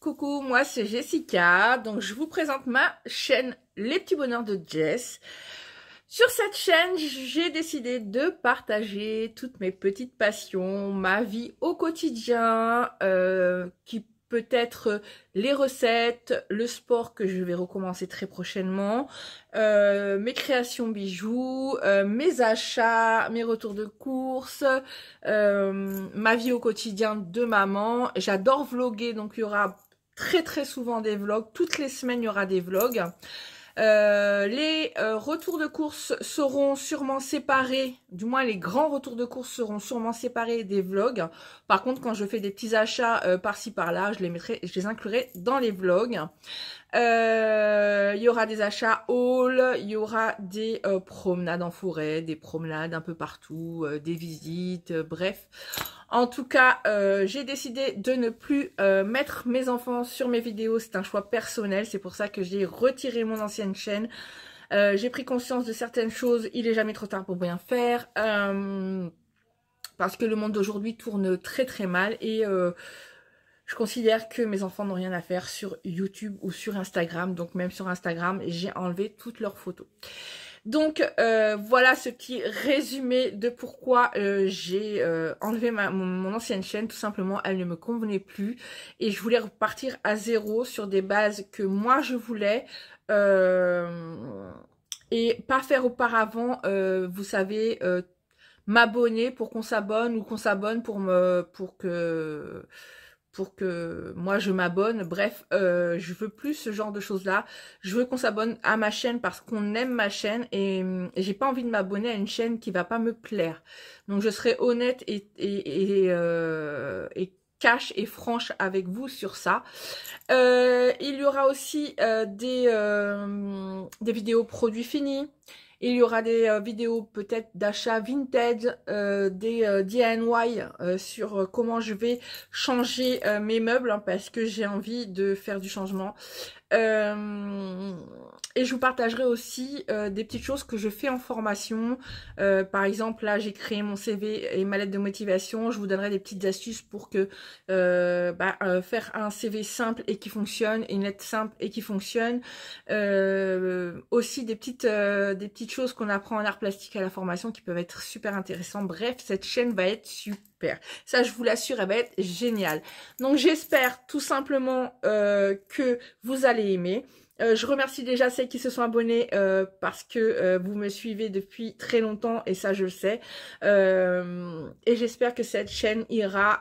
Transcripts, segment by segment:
Coucou, moi c'est Jessica. Donc je vous présente ma chaîne Les petits bonheurs de Jess. Sur cette chaîne, j'ai décidé de partager toutes mes petites passions, ma vie au quotidien, euh, qui peut-être euh, les recettes, le sport que je vais recommencer très prochainement, euh, mes créations bijoux, euh, mes achats, mes retours de course, ma vie au quotidien de maman. J'adore vloguer, donc il y aura très très souvent des vlogs. Toutes les semaines, il y aura des vlogs. Euh, les euh, retours de course seront sûrement séparés, du moins les grands retours de course seront sûrement séparés des vlogs. Par contre, quand je fais des petits achats euh, par-ci par-là, je les mettrai, je les inclurai dans les vlogs. Il y aura des achats haul, il y aura des promenades en forêt, des promenades un peu partout, des visites, bref. En tout cas, euh, j'ai décidé de ne plus euh, mettre mes enfants sur mes vidéos. C'est un choix personnel. C'est pour ça que j'ai retiré mon ancienne chaîne. Euh, j'ai pris conscience de certaines choses. Il est jamais trop tard pour bien faire. parce que le monde d'aujourd'hui tourne très très mal. Et je considère que mes enfants n'ont rien à faire sur YouTube ou sur Instagram. Donc même sur Instagram, j'ai enlevé toutes leurs photos. Donc euh, voilà ce qui résumé de pourquoi euh, j'ai euh, enlevé ma, mon, ancienne chaîne. Tout simplement, elle ne me convenait plus et je voulais repartir à zéro sur des bases que moi je voulais. et pas faire auparavant, vous savez, m'abonner pour qu'on s'abonne ou qu'on s'abonne pour me pour que pour que moi je m'abonne. Bref, euh, je veux plus ce genre de choses-là. Je veux qu'on s'abonne à ma chaîne parce qu'on aime ma chaîne et, j'ai pas envie de m'abonner à une chaîne qui va pas me plaire. Donc je serai honnête et, et, et, euh, et cash et franche avec vous sur ça. Euh, il y aura aussi euh, des, des vidéos produits finis. Il y aura des euh, vidéos peut-être d'achat vintage, euh, des euh, DIY sur comment je vais changer mes meubles hein, parce que j'ai envie de faire du changement. et je vous partagerai aussi des petites choses que je fais en formation. par exemple, là, j'ai créé mon CV et ma lettre de motivation. Je vous donnerai des petites astuces pour que bah, faire un CV simple et qui fonctionne, une lettre simple et qui fonctionne. aussi des petites, des petites choses qu'on apprend en art plastique à la formation qui peuvent être super intéressantes. Bref, cette chaîne va être super. Ça, je vous l'assure, elle va être géniale. Donc, j'espère tout simplement euh, que vous allez aimer. Euh, je remercie déjà celles qui se sont abonnés euh, parce que vous me suivez depuis très longtemps et ça je le sais. et j'espère que cette chaîne ira,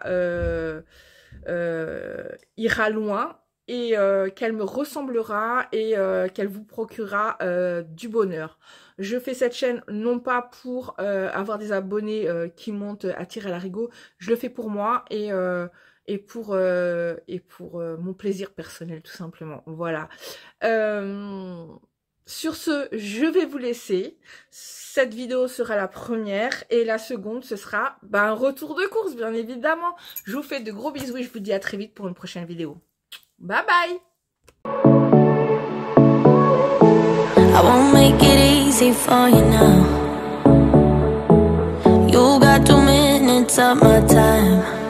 ira loin et euh, qu'elle me ressemblera et euh, qu'elle vous procurera euh, du bonheur. Je fais cette chaîne non pas pour avoir des abonnés qui montent à tirer à rigo je le fais pour moi et, et pour, et pour mon plaisir personnel tout simplement. Voilà. Sur ce, je vais vous laisser. Cette vidéo sera la première et la seconde, ce sera bah, un retour de course, bien évidemment. Je vous fais de gros bisous et je vous dis à très vite pour une prochaine vidéo. Bye bye. I won't make it easy for you now. You got two minutes of my time.